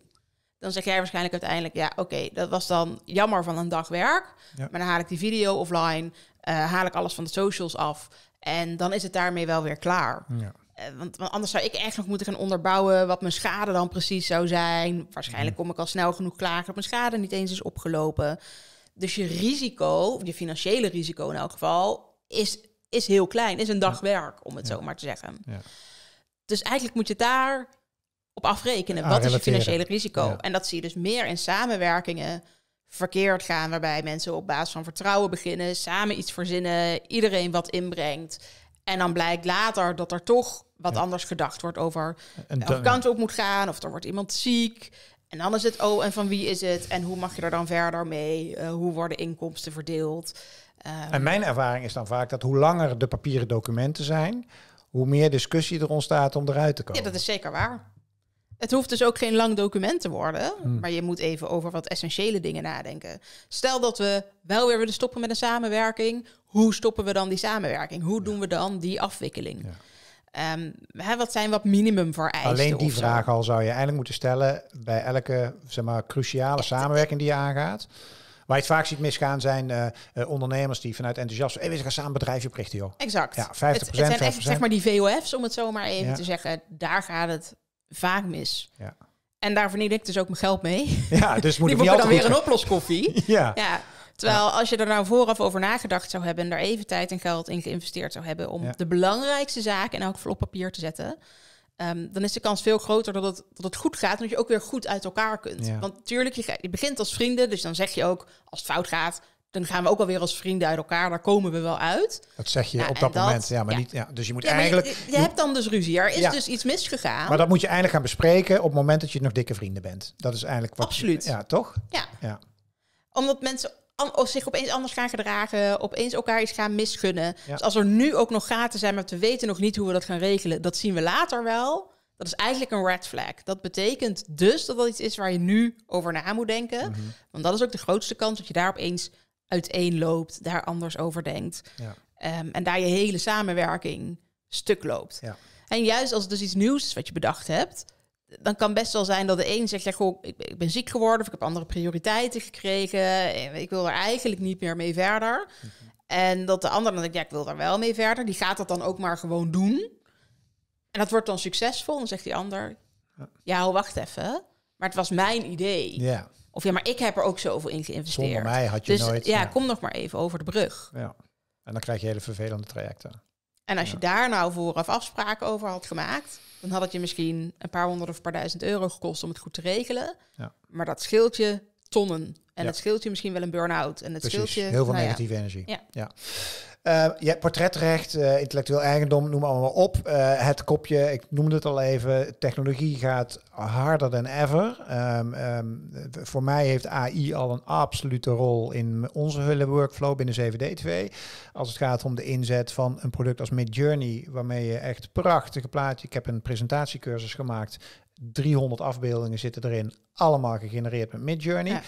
[SPEAKER 1] Dan zeg jij waarschijnlijk uiteindelijk, ja, oké, dat was dan jammer van een dag werk. Maar dan haal ik die video offline, eh, haal ik alles van de socials af. En dan is het daarmee wel weer klaar. Ja. Eh, want, anders zou ik echt nog moeten gaan onderbouwen wat mijn schade dan precies zou zijn. Waarschijnlijk mhm. kom ik al snel genoeg klaar dat mijn schade niet eens is opgelopen. Dus je risico, of je financiële risico in elk geval, is, is heel klein. Is een dag werk, om het zo maar te zeggen. Ja. Dus eigenlijk moet je daar op afrekenen. Ah, wat is je financiële risico? En dat zie je dus meer in samenwerkingen verkeerd gaan, waarbij mensen op basis van vertrouwen beginnen, samen iets verzinnen, iedereen wat inbrengt. En dan blijkt later dat er toch wat anders gedacht wordt over of welke kant op moet gaan, of er wordt iemand ziek. En dan is het, oh, en van wie is het? En hoe mag je er dan verder mee? Eh, hoe worden inkomsten verdeeld? Ehm, en mijn
[SPEAKER 2] ervaring is dan vaak dat hoe langer de papieren documenten zijn, hoe meer discussie er ontstaat om eruit te komen. Ja, dat
[SPEAKER 1] is zeker waar. Het hoeft dus ook geen lang document te worden, hmm. maar je moet even over wat essentiële dingen nadenken. Stel dat we wel weer willen stoppen met een samenwerking, hoe stoppen we dan die samenwerking? Hoe doen we dan die afwikkeling? Ehm, hè, wat zijn wat minimum voor eisen? Alleen die vraag
[SPEAKER 2] al zou je eigenlijk moeten stellen bij elke zeg maar, cruciale samenwerking die je aangaat. Waar je het vaak ziet misgaan zijn eh, eh, ondernemers die vanuit enthousiasme... Hey, we gaan samen een bedrijfje oprichten, joh. Exact. Ja, 50%, het, het zijn zeg maar
[SPEAKER 1] die VOF's, om het zo maar even te zeggen. Daar gaat het vaak mis. Ja. En daar verdien ik dus ook mijn geld mee. Ja, dus moet ik dan weer een oploskoffie. ja. ja. Terwijl als je er nou vooraf over nagedacht zou hebben en daar even tijd en geld in geïnvesteerd zou hebben om de belangrijkste zaken in elk geval op papier te zetten, ehm, dan is de kans veel groter dat het, dat het goed gaat en dat je ook weer goed uit elkaar kunt. Want natuurlijk, je, je, begint als vrienden, dus dan zeg je ook als het fout gaat, dan gaan we ook alweer als vrienden uit elkaar. Daar komen we wel uit.
[SPEAKER 2] Dat zeg je nou, op dat, moment. Ja, maar Niet, ja, dus je moet eigenlijk. Je, hebt
[SPEAKER 1] dan dus ruzie. Er is dus iets misgegaan. Maar
[SPEAKER 2] dat moet je eindelijk gaan bespreken op het moment dat je nog dikke vrienden bent. Dat is eigenlijk wat. Absoluut. ja, toch? Ja. ja.
[SPEAKER 1] Omdat mensen zich opeens anders gaan gedragen, opeens elkaar iets gaan misgunnen. Dus als er nu ook nog gaten zijn, maar we weten nog niet hoe we dat gaan regelen, dat zien we later wel. Dat is eigenlijk een red flag. Dat betekent dus dat dat iets is waar je nu over na moet denken. Mhm. Want dat is ook de grootste kans dat je daar opeens uiteenloopt, daar anders over denkt. Ja. Ehm, en daar je hele samenwerking stuk loopt. Ja. En juist als het dus iets nieuws is wat je bedacht hebt, dan kan best wel zijn dat de een zegt, ja, goh, ik, ik ben ziek geworden of ik heb andere prioriteiten gekregen. Eh, ik wil er eigenlijk niet meer mee verder. Mhm. En dat de ander dan denkt, ja, ik wil daar wel mee verder. Die gaat dat dan ook maar gewoon doen. En dat wordt dan succesvol. Dan zegt die ander, ja, wacht even. Maar het was mijn idee. Ja. Of ja, maar ik heb er ook zoveel in geïnvesteerd. Zonder mij had je dus nooit... Ja, ja, kom nog maar even over de brug.
[SPEAKER 2] Ja. En dan krijg je hele vervelende trajecten. En als je
[SPEAKER 1] daar nou vooraf afspraken over had gemaakt... dan had het je misschien een paar honderd of een paar duizend euro gekost... om het goed te regelen. Ja. Maar dat scheelt je tonnen. En dat scheelt je misschien wel een burn-out. En dat Precies. scheelt je... Heel veel nou negatieve energie.
[SPEAKER 2] Ja. Uh, eh, je hebt portretrecht, eh, intellectueel eigendom, noem allemaal op. Eh, het kopje, ik noemde het al even, technologie gaat harder dan ever. Ehm, ehm, voor mij heeft AI al een absolute rol in onze hele workflow binnen 7D2. Als het gaat om de inzet van een product als Midjourney, waarmee je echt prachtige plaatjes... Ik heb een presentatiecursus gemaakt 300 afbeeldingen zitten erin, allemaal gegenereerd met Midjourney. Ja.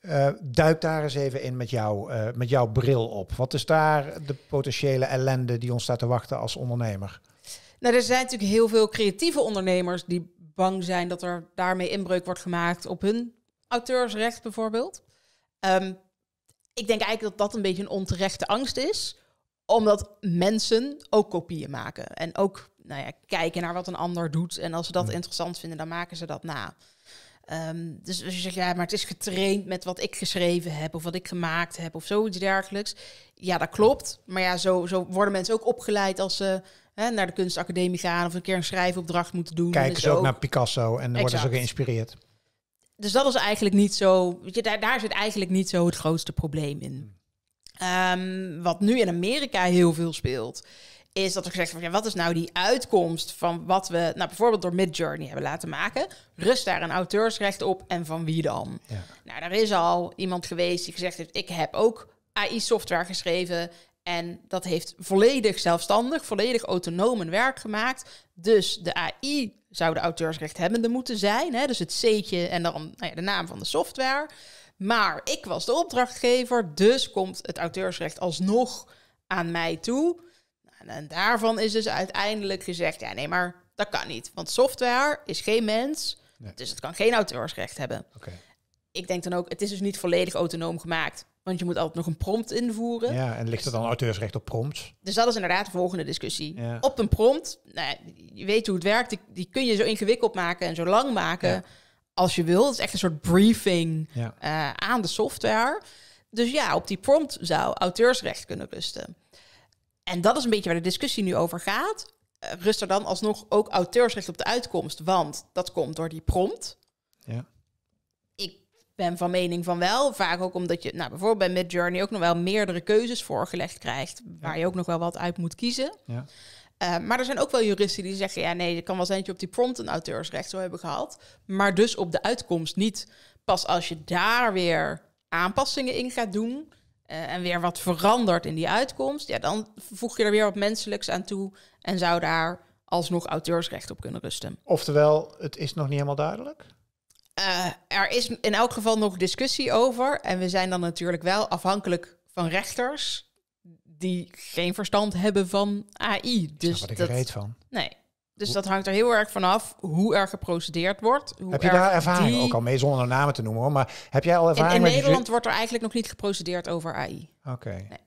[SPEAKER 2] Eh, duik daar eens even in met, jou, eh, met jouw bril op. Wat is daar de potentiële ellende die ons staat te wachten als ondernemer?
[SPEAKER 1] Nou, er zijn natuurlijk heel veel creatieve ondernemers die bang zijn dat er daarmee inbreuk wordt gemaakt op hun auteursrecht bijvoorbeeld. Ehm, ik denk eigenlijk dat dat een beetje een onterechte angst is, omdat mensen ook kopieën maken en ook nou ja, kijken naar wat een ander doet. En als ze dat hmm. interessant vinden, dan maken ze dat na. Ehm, dus als je zegt, ja, maar het is getraind met wat ik geschreven heb of wat ik gemaakt heb of zoiets dergelijks. Ja, dat klopt. Maar ja, zo, zo worden mensen ook opgeleid als ze hè, naar de kunstacademie gaan of een keer een schrijfopdracht moeten doen. Kijken dus ze ook, naar
[SPEAKER 2] Picasso en dan worden ze geïnspireerd.
[SPEAKER 1] Dus dat is eigenlijk niet zo, weet je, daar, daar zit eigenlijk niet zo het grootste probleem in. Hmm. Ehm, wat nu in Amerika heel veel speelt, is dat er gezegd van ja, wat is nou die uitkomst van wat we nou, bijvoorbeeld door Midjourney hebben laten maken? Rust daar een auteursrecht op en van wie dan? Ja. Nou, daar is al iemand geweest die gezegd heeft, ik heb ook AI-software geschreven en dat heeft volledig zelfstandig, volledig autonoom een werk gemaakt. Dus de AI zou de auteursrechthebbende moeten zijn, hè? dus het C'tje en dan nou ja, de naam van de software. Maar ik was de opdrachtgever, dus komt het auteursrecht alsnog aan mij toe. En daarvan is dus uiteindelijk gezegd, ja nee, maar dat kan niet. Want software is geen mens, dus het kan geen auteursrecht hebben. Ik denk dan ook, het is dus niet volledig autonoom gemaakt. Want je moet altijd nog een prompt invoeren. Ja, en ligt er dan
[SPEAKER 2] auteursrecht op prompt
[SPEAKER 1] Dus dat is inderdaad de volgende discussie. Op een prompt, nou, je weet hoe het werkt, die, kun je zo ingewikkeld maken en zo lang maken als je wilt. Het is echt een soort briefing eh, aan de software. Dus ja, op die prompt zou auteursrecht kunnen rusten en dat is een beetje waar de discussie nu over gaat. Eh, rust er dan alsnog ook auteursrecht op de uitkomst, want dat komt door die prompt. Ja. Ik ben van mening van wel, vaak ook omdat je, nou bijvoorbeeld bij Midjourney ook nog wel meerdere keuzes voorgelegd krijgt, waar je ook nog wel wat uit moet kiezen. Ja. Eh, maar er zijn ook wel juristen die zeggen: ja, nee, het kan wel zijn dat je op die prompt een auteursrecht zou hebben gehad, maar dus op de uitkomst niet. Pas als je daar weer aanpassingen in gaat doen, eh, en weer wat verandert in die uitkomst, ja, dan voeg je er weer wat menselijks aan toe en zou daar alsnog auteursrecht op kunnen rusten.
[SPEAKER 2] Oftewel, het is nog niet helemaal
[SPEAKER 1] duidelijk? Eh, er is in elk geval nog discussie over. En we zijn dan natuurlijk wel afhankelijk van rechters die geen verstand hebben van AI.
[SPEAKER 2] Dus wat ik dat... er weet van.
[SPEAKER 1] Nee, dus dat hangt er heel erg vanaf hoe er geprocedeerd wordt. Hoe heb je daar ervaring ook al
[SPEAKER 2] mee, zonder nou namen te noemen hoor. Maar heb jij al ervaring? In, in Nederland wordt er eigenlijk nog niet geprocedeerd over AI. Oké. Nee.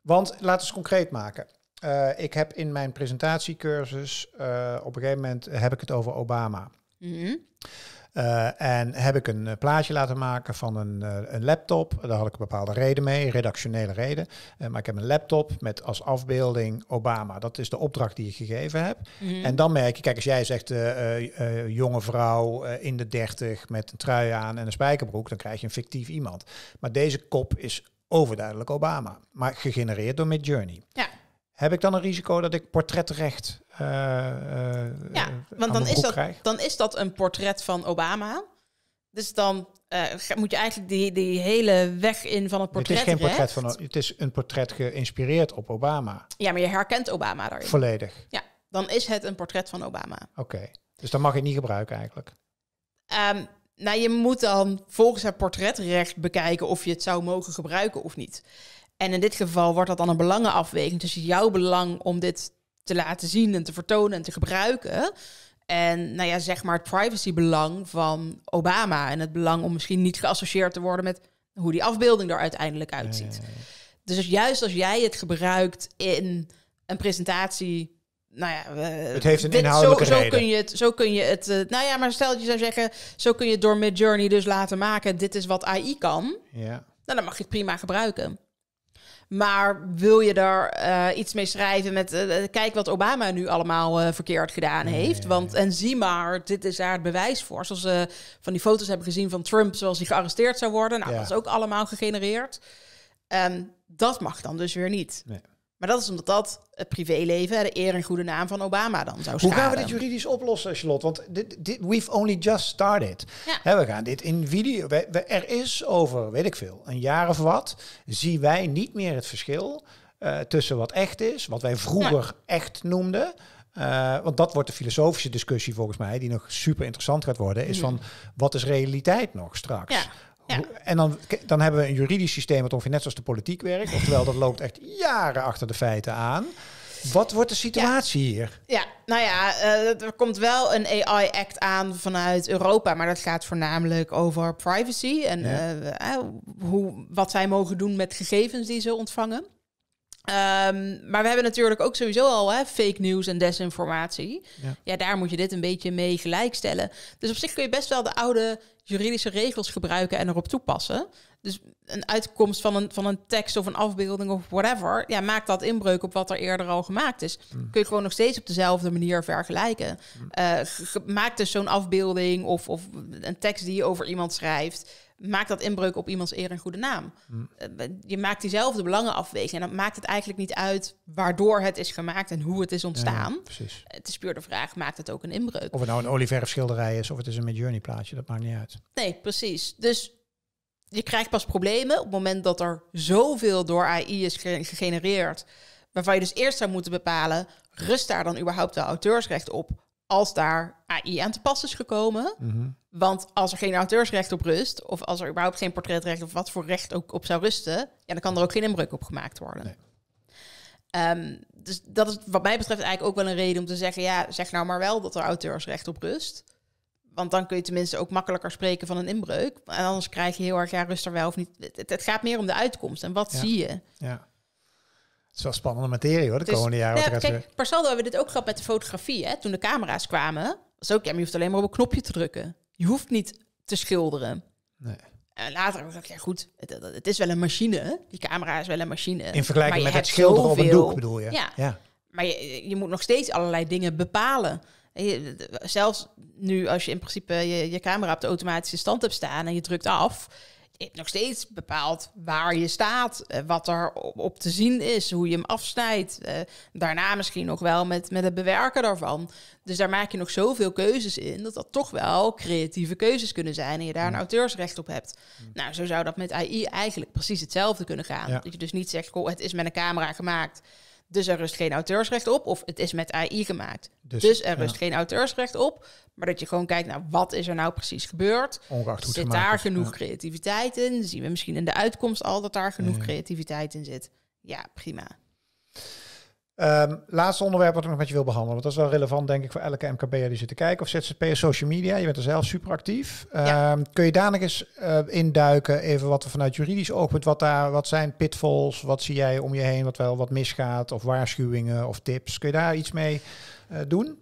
[SPEAKER 2] Want laten we het concreet maken. Eh, ik heb in mijn presentatiecursus eh, op een gegeven moment heb ik het over Obama. Mm eh, en heb ik een eh, plaatje laten maken van een, eh, een, laptop. Daar had ik een bepaalde reden mee, redactionele reden. maar ik heb een laptop met als afbeelding Obama. Dat is de opdracht die ik gegeven heb. Mhm. En dan merk je, kijk, als jij zegt jonge vrouw in de dertig met een trui aan en een spijkerbroek, dan krijg je een fictief iemand. Maar deze kop is overduidelijk Obama, maar gegenereerd door Midjourney. Ja. Heb ik dan een risico dat ik portretrecht eh, eh, ja, eh, want dan is, dat,
[SPEAKER 1] dan is dat een portret van Obama. Dus dan moet je eigenlijk die, die hele weg in van het portret. Het is geen portret van
[SPEAKER 2] het is een portret geïnspireerd op Obama.
[SPEAKER 1] Ja, maar je herkent Obama daarin. Volledig. Ja, dan is het een portret van Obama.
[SPEAKER 2] Oké, dus dan mag je het niet gebruiken eigenlijk.
[SPEAKER 1] Ehm, nou, je moet dan volgens het portretrecht bekijken of je het zou mogen gebruiken of niet. En in dit geval wordt dat dan een belangenafweging tussen jouw belang om dit te laten zien en te vertonen en te gebruiken. En nou ja, zeg maar het privacybelang van Obama. En het belang om misschien niet geassocieerd te worden met hoe die afbeelding er uiteindelijk uitziet. Dus, juist als jij het gebruikt in een presentatie. Nou ja, eh, het heeft een dit, inhoudelijke zo, zo Kun je het, zo kun je het. Eh, nou ja, maar stel dat je zou zeggen. Zo kun je het door Midjourney dus laten maken. Dit is wat AI kan. Ja. Nou, dan mag je het prima gebruiken. Maar wil je daar eh, iets mee schrijven met eh, eh, kijk wat Obama nu allemaal verkeerd gedaan heeft? Want en zie maar, dit is daar het bewijs voor. Zoals we van die foto's hebben gezien van Trump, zoals hij gearresteerd zou worden. Nou, dat is ook allemaal gegenereerd. En ehm, dat mag dan dus weer niet. Nee. Maar dat is omdat dat het privéleven, de eer en goede naam van Obama dan zou schaden. Hoe gaan we dit
[SPEAKER 2] juridisch oplossen, Charlotte? Want dit, we've only just started. Ja. we gaan dit in video... We, er is over, weet ik veel, een jaar of wat... zien wij niet meer het verschil eh, tussen wat echt is... wat wij vroeger echt noemden... Eh, want dat wordt de filosofische discussie volgens mij, die nog super interessant gaat worden, is van wat is realiteit nog straks? Ja. En dan, dan hebben we een juridisch systeem dat ongeveer net zoals de politiek werkt. Oftewel, dat loopt echt jaren achter de feiten aan. Wat wordt de situatie hier?
[SPEAKER 1] Ja, nou ja, eh, er komt wel een AI-act aan vanuit Europa, maar dat gaat voornamelijk over privacy en eh, eh, hoe, wat zij mogen doen met gegevens die ze ontvangen. Ehm, maar we hebben natuurlijk ook sowieso al hè, fake news en desinformatie. Ja. ja. daar moet je dit een beetje mee gelijkstellen. Dus op zich kun je best wel de oude juridische regels gebruiken en erop toepassen. Dus een uitkomst van een, van een tekst of een afbeelding of whatever, ja, maakt dat inbreuk op wat er eerder al gemaakt is. Hmm. Kun je gewoon nog steeds op dezelfde manier vergelijken. Mm. Eh, maakt dus zo'n afbeelding of, of een tekst die je over iemand schrijft, maakt dat inbreuk op iemands eer en goede naam. Mm. Eh, eh, je maakt diezelfde belangen afwegen En dan maakt het eigenlijk niet uit waardoor het is gemaakt en hoe het is ontstaan. precies. Het is puur de vraag, maakt het ook een inbreuk? Of het nou
[SPEAKER 2] een olieverfschilderij is of het is een Midjourney plaatje, dat maakt niet uit.
[SPEAKER 1] Nee, precies. Dus je krijgt pas problemen op het moment dat er zoveel door AI is gegenereerd... waarvan je dus eerst zou moeten bepalen, rust daar dan überhaupt de auteursrecht op als daar AI aan te pas is gekomen. Mhm. Want als er geen auteursrecht op rust, of als er überhaupt geen portretrecht of wat voor recht ook op zou rusten, ja, dan kan er ook geen inbreuk op gemaakt worden. Ehm, dus dat is wat mij betreft eigenlijk ook wel een reden om te zeggen, ja, zeg nou maar wel dat er auteursrecht op rust. Want dan kun je tenminste ook makkelijker spreken van een inbreuk. En anders krijg je heel erg, ja, rust er wel of niet. Het, gaat meer om de uitkomst en wat zie je.
[SPEAKER 2] Ja. Het is wel spannende materie hoor, de dus- komende jaren. Nou, kijk,
[SPEAKER 1] hebben we dit ook gehad met de fotografie. Hè? Toen de camera's kwamen, zo, ook, je hoeft alleen maar op een knopje te drukken. Je hoeft niet te schilderen. Nee. En later ik ja goed, het, is wel een machine. Die camera is wel een machine. In vergelijking met het schilderen op een doek bedoel je? Ja. Maar je, je moet nog steeds allerlei dingen bepalen. zelfs nu als je in principe je camera op de automatische stand hebt staan en je drukt af eh, nog steeds bepaalt waar je staat, eh, wat er op te zien is, hoe je hem afsnijdt. Eh, daarna misschien nog wel met, met het bewerken daarvan. Dus daar maak je nog zoveel keuzes in, dat dat toch wel creatieve keuzes kunnen zijn en je daar een auteursrecht op hebt. Nou, zo zou dat met AI eigenlijk precies hetzelfde kunnen gaan. Dat je dus niet zegt, het is met een camera gemaakt dus er rust geen auteursrecht op. Of het is met AI gemaakt. Dus, dus, er rust geen auteursrecht op. Maar dat je gewoon kijkt naar wat is er nou precies gebeurd. Ongeacht zit daar genoeg creativiteit in? Zien we misschien in de uitkomst al dat daar genoeg creativiteit in zit? Ja,
[SPEAKER 2] prima. Ehm, laatste onderwerp wat ik nog met je wil behandelen. Want dat is wel relevant, denk ik, voor elke MKB'er die zit te kijken. Of ZZP'er social media. Je bent er zelf super actief. Ehm, kun je daar nog eens uh, induiken? Even wat er vanuit juridisch oogpunt. Wat, daar, wat zijn pitfalls? Wat zie jij om je heen? Wat wel wat misgaat? Of waarschuwingen of tips? Kun je daar iets mee eh, doen?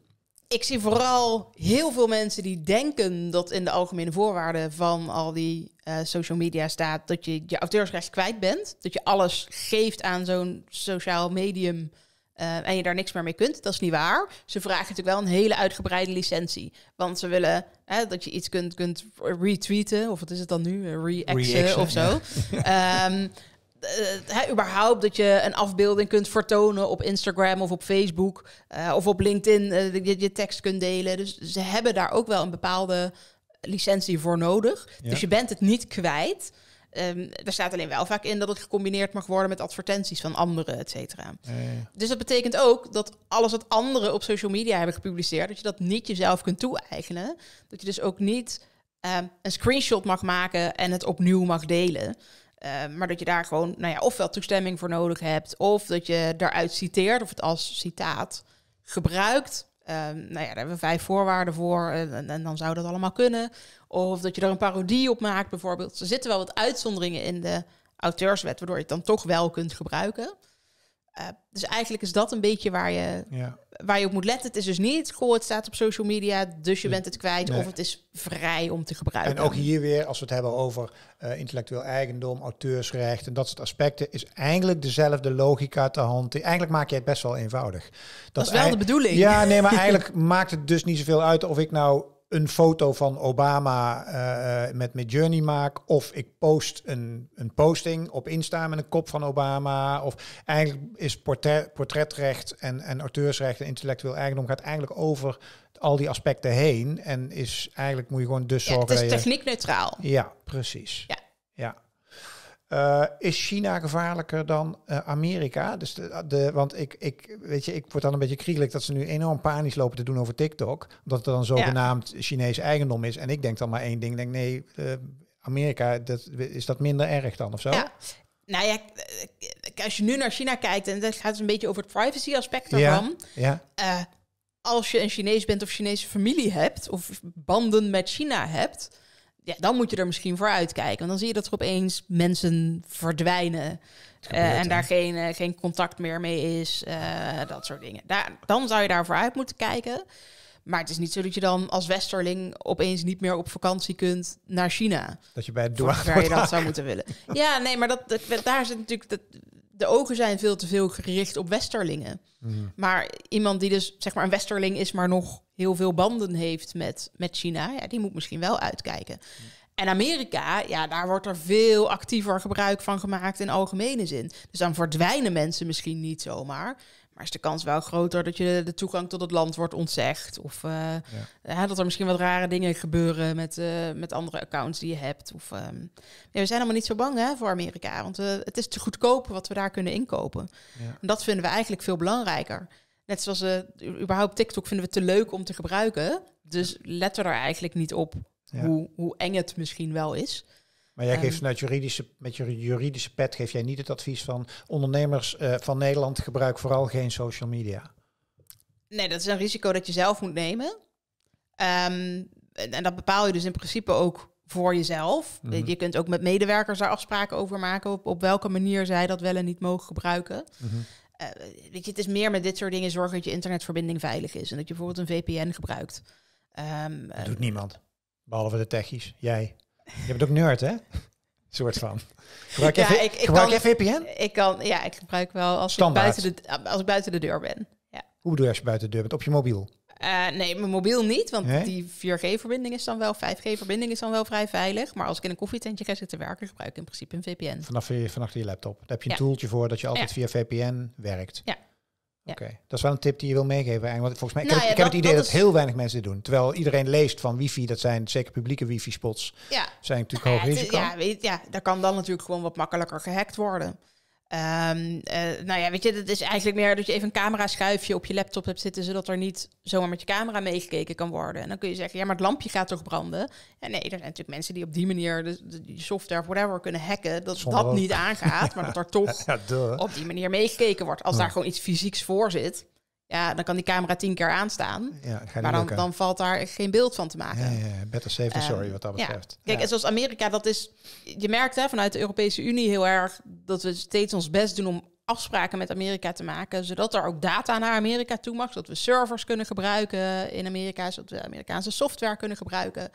[SPEAKER 1] Ik zie vooral heel veel mensen die denken dat in de algemene voorwaarden van al die eh, social media staat dat je je auteursrecht kwijt bent. Dat je alles geeft aan zo'n sociaal medium eh, en je daar niks meer mee kunt. Dat is niet waar. Ze vragen natuurlijk wel een hele uitgebreide licentie. Want ze willen hè, dat je iets kunt, kunt retweeten. Of wat is het dan nu? Eh, Reacten of zo. Ja. Ehm, eh, überhaupt dat je een afbeelding kunt vertonen op Instagram of op Facebook of op LinkedIn, uh, je, je, tekst kunt delen. Dus ze hebben daar ook wel een bepaalde licentie voor nodig. Dus je bent het niet kwijt. Um, er staat alleen wel vaak in dat het gecombineerd mag worden met advertenties van anderen, et cetera. Dus dat betekent ook dat alles wat anderen op social media hebben gepubliceerd, dat je dat niet jezelf kunt toe-eigenen. Dat je dus ook niet ehm, een screenshot mag maken en het opnieuw mag delen. Ehm, maar dat je daar gewoon, nou ja, ofwel toestemming voor nodig hebt, of dat je daaruit citeert, of het als citaat gebruikt Ehm, nou ja, daar hebben we vijf voorwaarden voor eh, en, en, dan zou dat allemaal kunnen. Of dat je er een parodie op maakt bijvoorbeeld. Er zitten wel wat uitzonderingen in de auteurswet, waardoor je het dan toch wel kunt gebruiken. Eh, dus eigenlijk is dat een beetje waar je, waar je op moet letten. Het is dus niet, goh, het staat op social media, dus je bent het kwijt. Of het is vrij
[SPEAKER 2] om te gebruiken. En ook hier weer, als we het hebben over eh, intellectueel eigendom, auteursrecht en dat soort aspecten, is eigenlijk dezelfde logica te hand. Eigenlijk maak je het best wel eenvoudig. Dat, dat is wel de bedoeling. Ja, nee, maar eigenlijk maakt het dus niet zoveel uit of ik nou een foto van Obama eh, eh, met mijn Journey maak. Of ik post een, een posting op Insta met een kop van Obama. Of eigenlijk is portret, portretrecht en, en auteursrecht en intellectueel eigendom gaat eigenlijk over al die aspecten heen. En is eigenlijk moet je gewoon dus ja, zorgen. Het is neutraal. Ja, precies. Ja. ja. Eh, is China gevaarlijker dan eh, Amerika? Dus de, de, want ik, ik, weet je, ik word dan een beetje kriegelijk dat ze nu enorm panisch lopen te doen over TikTok. Omdat het dan zogenaamd Chinese eigendom is. En ik denk dan maar één ding. denk, nee, eh, Amerika, dat, is dat minder erg dan of zo? Ja.
[SPEAKER 1] Nou ja, als je nu naar China kijkt, en dat gaat dus een beetje over het privacy aspect daarvan. Ja, ja. als je een Chinees bent of Chinese familie hebt, of banden met China hebt, ja, dan moet je er misschien voor uitkijken. Want dan zie je dat er opeens mensen verdwijnen. Eh, en daar geen, eh, geen contact meer mee is. Eh, dat soort dingen. Daar, dan zou je daarvoor uit moeten kijken. Maar het is niet zo dat je dan als Westerling opeens niet meer op vakantie kunt naar China.
[SPEAKER 2] Dat je bij het doorgaan. je dat zou moeten willen.
[SPEAKER 1] Ja, nee, maar dat, daar zijn natuurlijk. Dat, de ogen zijn veel te veel gericht op Westerlingen. Mhm. Maar iemand die dus, zeg maar, een Westerling is, maar nog heel veel banden heeft met, met China, ja, die moet misschien wel uitkijken. En Amerika, ja, daar wordt er veel actiever gebruik van gemaakt in algemene zin. Dus dan verdwijnen mensen misschien niet zomaar. Maar is de kans wel groter dat je de toegang tot het land wordt ontzegd? Of eh, dat er misschien wat rare dingen gebeuren met, eh, met andere accounts die je hebt? Of, ehm, we zijn allemaal niet zo bang hè, voor Amerika, want eh, het is te goedkoop wat we daar kunnen inkopen. En dat vinden we eigenlijk veel belangrijker. Net zoals uh, überhaupt TikTok vinden we te leuk om te gebruiken. Dus let er eigenlijk niet op hoe, hoe eng het misschien wel is. Maar jij geeft ehm,
[SPEAKER 2] vanuit juridische, met je juridische pet geef jij niet het advies van ondernemers eh, van Nederland gebruik vooral geen social media.
[SPEAKER 1] Nee, dat is een risico dat je zelf moet nemen. Ehm, en, dat bepaal je dus in principe ook voor jezelf. Eh, mhm. Je kunt ook met medewerkers daar afspraken over maken op, op welke manier zij dat wel en niet mogen gebruiken. Mhm. Eh, weet je, het is meer met dit soort dingen zorgen dat je internetverbinding veilig is. En dat je bijvoorbeeld een VPN gebruikt. Ehm, dat eh, doet
[SPEAKER 2] niemand. Behalve de techies. Jij. Je bent ook nerd, hè? soort van. Gebruik, ja, ik, ik gebruik
[SPEAKER 1] VPN? Ik kan, ja, ik gebruik wel als Standaard. ik, buiten de, als ik buiten de deur ben. Ja.
[SPEAKER 2] Hoe bedoel je als je buiten de deur bent? Op je mobiel?
[SPEAKER 1] Eh, nee, mijn mobiel niet, want die 4G-verbinding is dan wel, 5G-verbinding is dan wel vrij veilig. Maar als ik in een koffietentje ga zitten werken, gebruik ik in principe een VPN.
[SPEAKER 2] Vanaf je, eh, vanaf je laptop. Daar heb je een tooltje voor dat je altijd via VPN werkt. Ja. Oké, dat is wel een tip die je wil meegeven. Want volgens mij, ik, heb, nou ik het idee dat, heel weinig mensen dit doen. Terwijl iedereen leest van wifi, dat zijn zeker publieke wifi-spots. Ja. Zijn natuurlijk hoog risico. Ja,
[SPEAKER 1] ja, daar kan dan natuurlijk gewoon wat makkelijker gehackt worden. Ehm, eh, nou ja, weet je, dat is eigenlijk meer dat je even een camera-schuifje op je laptop hebt zitten, zodat er niet zomaar met je camera meegekeken kan worden. En dan kun je zeggen, ja, maar het lampje gaat toch branden? En nee, er zijn natuurlijk mensen die op die manier de, software of whatever kunnen hacken, dat dat niet aangaat, maar dat er toch op die manier meegekeken wordt. Als daar gewoon iets fysieks voor zit, ja, dan kan die camera tien keer aanstaan.
[SPEAKER 2] Ja, maar dan,
[SPEAKER 1] valt daar geen beeld van te maken.
[SPEAKER 2] Ja, better safe than sorry ehm, wat dat betreft. Kijk, en zoals
[SPEAKER 1] Amerika, dat is... Je merkt hè, vanuit de Europese Unie heel erg... dat we steeds ons best doen om afspraken met Amerika te maken... zodat er ook data naar Amerika toe mag. Zodat we servers kunnen gebruiken in Amerika. Zodat we Amerikaanse software kunnen gebruiken.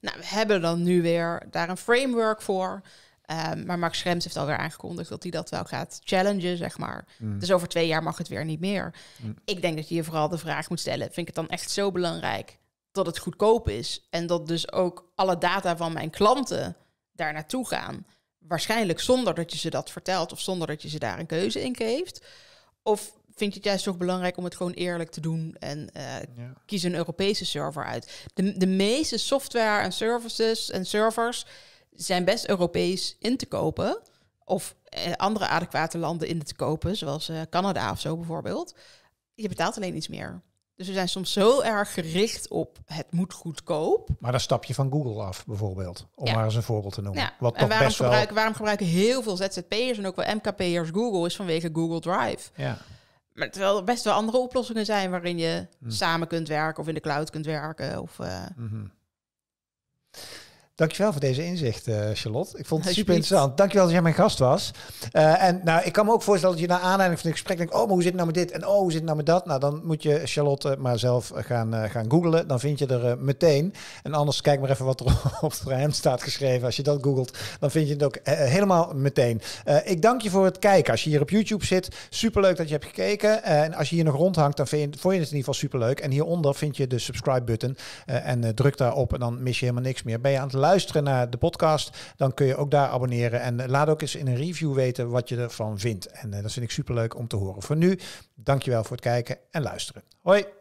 [SPEAKER 1] Nou, we hebben dan nu weer daar een framework voor... Ehm, maar Max Schrems heeft alweer aangekondigd dat hij dat wel gaat challengen, zeg maar. Mm. Dus over twee jaar mag het weer niet meer. Mm. Ik denk dat je je vooral de vraag moet stellen: vind ik het dan echt zo belangrijk dat het goedkoop is? En dat dus ook alle data van mijn klanten daar naartoe gaan. Waarschijnlijk zonder dat je ze dat vertelt of zonder dat je ze daar een keuze in geeft. Of vind je het juist toch belangrijk om het gewoon eerlijk te doen en eh, kies een Europese server uit? De, de meeste software en services en servers zijn best Europees in te kopen. Of eh, andere adequate landen in te kopen, zoals eh, Canada of zo bijvoorbeeld. Je betaalt alleen iets meer. Dus we zijn soms zo erg gericht op het moet goedkoop.
[SPEAKER 2] Maar dan stap je van Google af, bijvoorbeeld. Om maar eens een voorbeeld te noemen. Ja. Wat en waarom, best gebruiken, wel...
[SPEAKER 1] waarom gebruiken heel veel ZZP'ers en ook wel MKP'ers Google? Is vanwege Google Drive. Ja. Maar terwijl er best wel andere oplossingen zijn waarin je hm. samen kunt werken of in de cloud kunt werken. Of, eh,
[SPEAKER 2] mhm. Dankjewel voor deze inzicht, eh, Charlotte. Ik vond het super interessant. Dankjewel dat jij mijn gast was. Eh, en nou, ik kan me ook voorstellen dat je na aanleiding van dit gesprek denkt... oh, maar hoe zit het nou met dit? En oh, hoe zit het nou met dat? Nou, dan moet je Charlotte maar zelf eh, gaan, uh, gaan googlen. Dan vind je er meteen. En anders kijk maar even wat er op het ruim staat geschreven. Als je dat googelt, dan vind je het ook helemaal meteen. ik dank je voor het kijken. Als je hier op YouTube zit, superleuk dat je hebt gekeken. en als je hier nog rondhangt, dan vind je, vond je het in ieder geval superleuk. En hieronder vind je de subscribe-button. en druk daarop en dan mis je helemaal niks meer. Ben je aan het luisteren naar de podcast, dan kun je ook daar abonneren. En laat ook eens in een review weten wat je ervan vindt. En eh, dat vind ik superleuk om te horen. Voor nu, dankjewel voor het kijken en luisteren. Hoi!